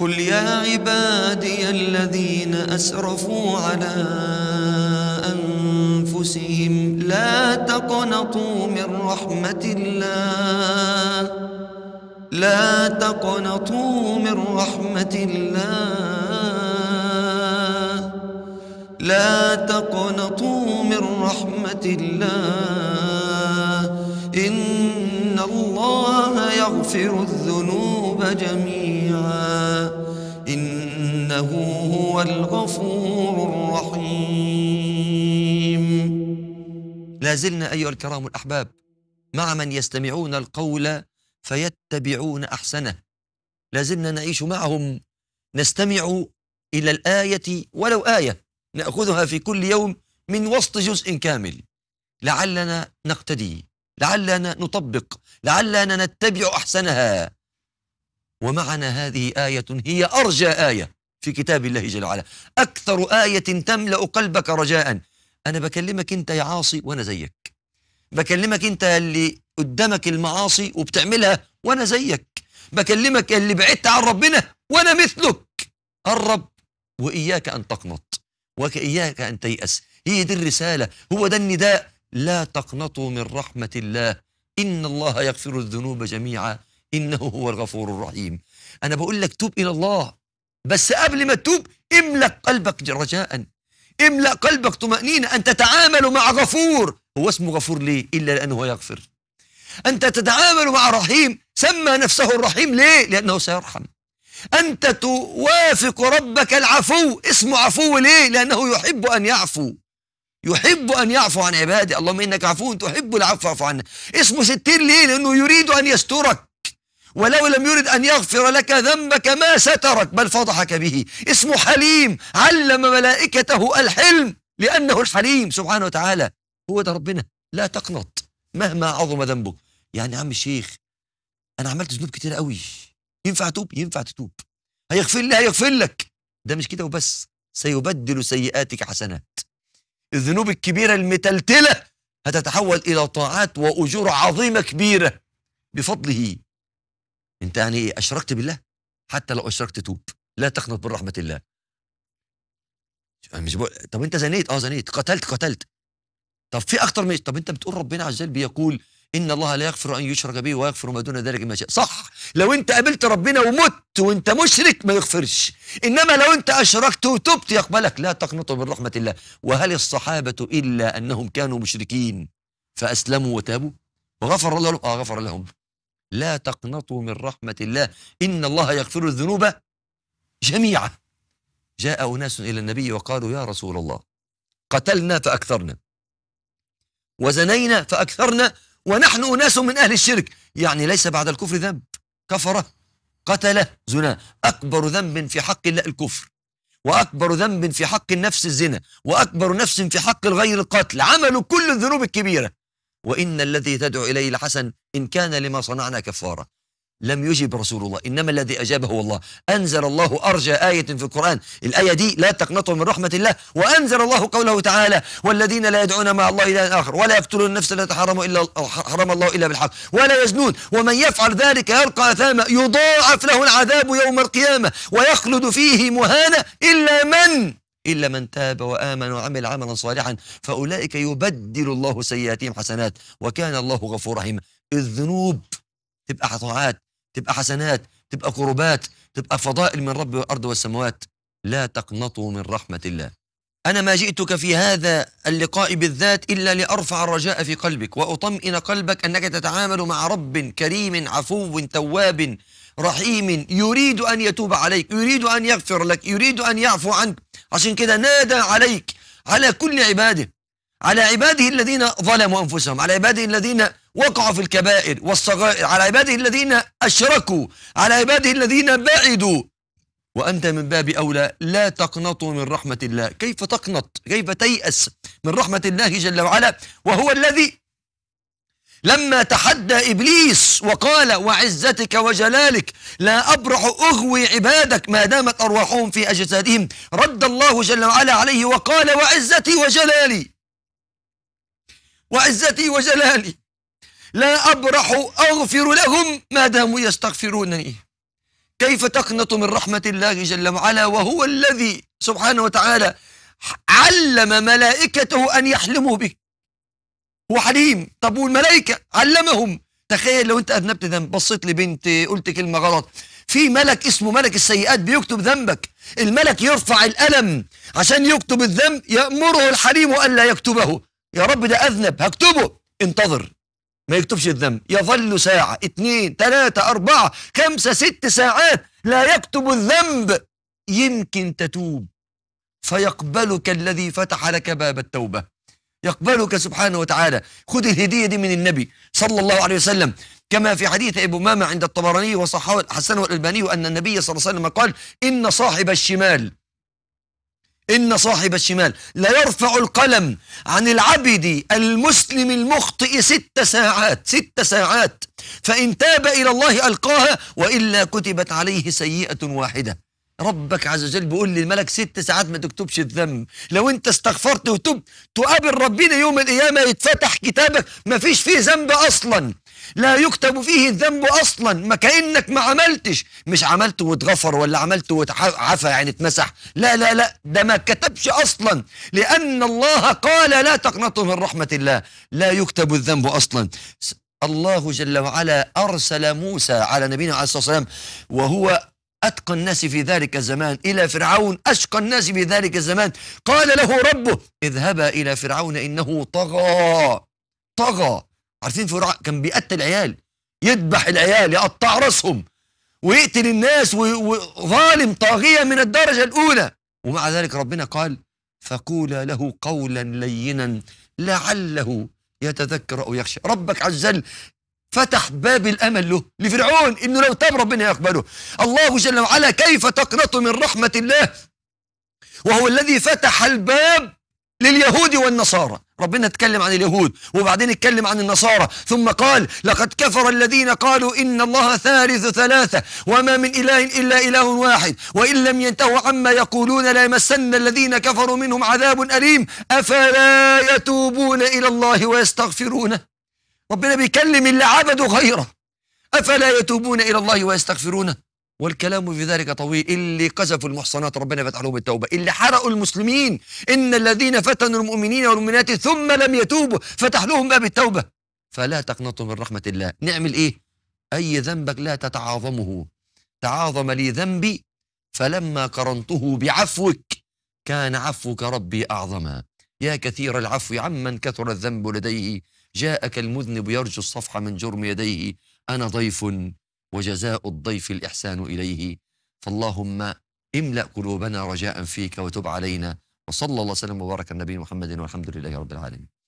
قل يا عبادي الذين أسرفوا على أنفسهم لا تقنطوا من رحمة الله لا تقنطوا من رحمة الله لا تقنطوا من رحمة الله إن الله يغفر الذنوب جميعا إنه هو الغفور الرحيم لازلنا أيها الكرام الأحباب مع من يستمعون القول فيتبعون أحسنه لازلنا نعيش معهم نستمع إلى الآية ولو آية نأخذها في كل يوم من وسط جزء كامل لعلنا نقتدي لعلنا نطبق لعلنا نتبع أحسنها ومعنا هذه آية هي أرجى آية في كتاب الله جل وعلا أكثر آية تملأ قلبك رجاء أنا بكلمك أنت يا عاصي وأنا زيك بكلمك أنت اللي قدامك المعاصي وبتعملها وأنا زيك بكلمك اللي بعدت عن ربنا وأنا مثلك قرب وإياك أن تقنط وإياك أن تيأس هي دي الرسالة هو ده النداء لا تقنطوا من رحمة الله إن الله يغفر الذنوب جميعا إنه هو الغفور الرحيم أنا بقول لك توب إلى الله بس قبل ما تتوب املأ قلبك رجاء املأ قلبك طمأنينة أن تتعامل مع غفور هو اسمه غفور ليه إلا لأنه يغفر أنت تتعامل مع رحيم سمى نفسه الرحيم ليه لأنه سيرحم أنت توافق ربك العفو اسمه عفو ليه لأنه يحب أن يعفو يحب أن يعفو عن عباده اللهم إنك عفو تحب العفو فاعف عنه اسمه ستير ليه لأنه يريد أن يسترك ولو لم يرد أن يغفر لك ذنبك ما سترك بل فضحك به اسمه حليم علم ملائكته الحلم لأنه الحليم سبحانه وتعالى هو ده ربنا لا تقنط مهما عظم ذنبك يعني يا عم الشيخ أنا عملت ذنوب كتير قوي ينفع توب ينفع تتوب هيغفر لي هيغفر لك ده مش كده وبس سيبدل سيئاتك حسنات الذنوب الكبيرة المتلتلة هتتحول إلى طاعات وأجور عظيمة كبيرة بفضله انت يعني اشركت بالله حتى لو اشركت توب لا تقنط من رحمه الله مش بقول طب انت زنيت اه زنيت قتلت قتلت طب في اكتر من طب انت بتقول ربنا عز وجل بيقول ان الله لا يغفر ان يشرك به ويغفر ما دون ذلك ما شاء صح لو انت قابلت ربنا ومت وانت مشرك ما يغفرش انما لو انت اشركت وتبت يقبلك لا تقنطوا من رحمه الله وهل الصحابه الا انهم كانوا مشركين فاسلموا وتابوا وغفر الله لهم اه غفر لهم لا تقنطوا من رحمة الله إن الله يغفر الذنوب جميعا جاء أناس إلى النبي وقالوا يا رسول الله قتلنا فأكثرنا وزنينا فأكثرنا ونحن أناس من أهل الشرك يعني ليس بعد الكفر ذنب كفر قتل زنا أكبر ذنب في حق الله الكفر وأكبر ذنب في حق النفس الزنا وأكبر نفس في حق الغير القتل عملوا كل الذنوب الكبيرة وإن الذي تدعو إليه لحسن إن كان لما صنعنا كفارة لم يجب رسول الله إنما الذي أجابه هو الله أنزل الله أرجى آية في القرآن الآية دي لا تقنطوا من رحمة الله وأنزل الله قوله تعالى والذين لا يدعون مع الله إلى آخر ولا يقتلون النفس التي حرم, إلا حرم الله إلا بالحق ولا يزنون ومن يفعل ذلك يلقى أثاما يضاعف له العذاب يوم القيامة ويخلد فيه مهانة إلا من إلا من تاب وآمن وعمل عملا صالحا فأولئك يبدل الله سيئاتهم حسنات وكان الله غفور رحيما الذنوب تبقى طاعات تبقى حسنات تبقى قربات تبقى فضائل من رب الأرض والسماوات لا تقنطوا من رحمة الله أنا ما جئتك في هذا اللقاء بالذات إلا لأرفع الرجاء في قلبك وأطمئن قلبك أنك تتعامل مع رب كريم عفو تواب رحيم يريد أن يتوب عليك يريد أن يغفر لك يريد أن يعفو عنك عشان كده نادى عليك على كل عباده على عباده الذين ظلموا أنفسهم على عباده الذين وقعوا في الكبائر والصغائر على عباده الذين أشركوا على عباده الذين بعدوا وأنت من باب أولى لا تقنطوا من رحمة الله كيف تقنط كيف تيأس من رحمة الله جل وعلا وهو الذي لما تحدى إبليس وقال وعزتك وجلالك لا أبرح أغوي عبادك ما دامت أرواحهم في أجسادهم رد الله جل وعلا عليه وقال وعزتي وجلالي وعزتي وجلالي لا أبرح أغفر لهم ما داموا يستغفرونني كيف تقنط من رحمة الله جل وعلا وهو الذي سبحانه وتعالى علم ملائكته أن يحلموا بك وحليم طب والملائكة علمهم تخيل لو انت اذنبت ذنب بصيت لبنت قلت كلمة غلط في ملك اسمه ملك السيئات بيكتب ذنبك الملك يرفع الألم عشان يكتب الذنب يأمره الحليم ألا يكتبه يا رب ده أذنب هكتبه انتظر ما يكتبش الذنب يظل ساعة اتنين تلاتة أربعة خمسة ست ساعات لا يكتب الذنب يمكن تتوب فيقبلك الذي فتح لك باب التوبة يقبلك سبحانه وتعالى خذ الهدية دي من النبي صلى الله عليه وسلم كما في حديث أبو مامة عند الطبراني وصححه الحسن والألباني أن النبي صلى الله عليه وسلم قال إن صاحب الشمال إن صاحب الشمال لا يرفع القلم عن العبد المسلم المخطئ ست ساعات ست ساعات فإن تاب إلى الله ألقاها وإلا كتبت عليه سيئة واحدة ربك عز وجل بيقول للملك ست ساعات ما تكتبش الذنب لو انت استغفرت وتبت تقابل ربنا يوم القيامة يتفتح كتابك ما فيش فيه ذنب أصلا لا يكتب فيه الذنب أصلا ما كأنك ما عملتش مش عملت واتغفر ولا عملت وعفى يعني اتمسح لا لا لا ده ما كتبش أصلا لأن الله قال لا تقنطوا من رحمة الله لا يكتب الذنب أصلا الله جل وعلا أرسل موسى على نبينا عليه الصلاة والسلام وهو أتقى الناس في ذلك الزمان إلى فرعون أشقى الناس في ذلك الزمان قال له ربه اذهبا إلى فرعون إنه طغى طغى عارفين فرعون كان بيقتل عيال يذبح العيال يقطع راسهم ويقتل الناس وظالم طاغية من الدرجة الأولى ومع ذلك ربنا قال فقولا له قولا لينا لعله يتذكر أو يخشى ربك عز وجل فتح باب الأمل له لفرعون إنه لو تاب ربنا يقبله الله جل وعلا كيف تقنط من رحمة الله وهو الذي فتح الباب لليهود والنصارى ربنا اتكلم عن اليهود وبعدين اتكلم عن النصارى ثم قال لقد كفر الذين قالوا إن الله ثالث ثلاثة وما من إله إلا إله واحد وإن لم ينتهوا عما يقولون لا يمسن الذين كفروا منهم عذاب أليم أفلا يتوبون إلى الله ويستغفرونه ربنا بيكلم اللي عبدوا غيره أفلا يتوبون إلى الله ويستغفرونه والكلام في ذلك طويل اللي قذفوا المحصنات ربنا فتح لهم التوبة اللي حرقوا المسلمين إن الذين فتنوا المؤمنين والمؤمنات ثم لم يتوبوا فتح لهم باب التوبة فلا تقنطوا من رحمة الله نعمل إيه أي ذنبك لا تتعاظمه تعاظم لي ذنبي فلما قرنته بعفوك كان عفوك ربي أعظما يا كثير العفو عمن كثر الذنب لديه جاءك المذنب يرجو الصفح من جرم يديه أنا ضيف وجزاء الضيف الإحسان إليه فاللهم املأ قلوبنا رجاء فيك وتب علينا وصلى الله وسلم وبارك على النبي محمد والحمد لله رب العالمين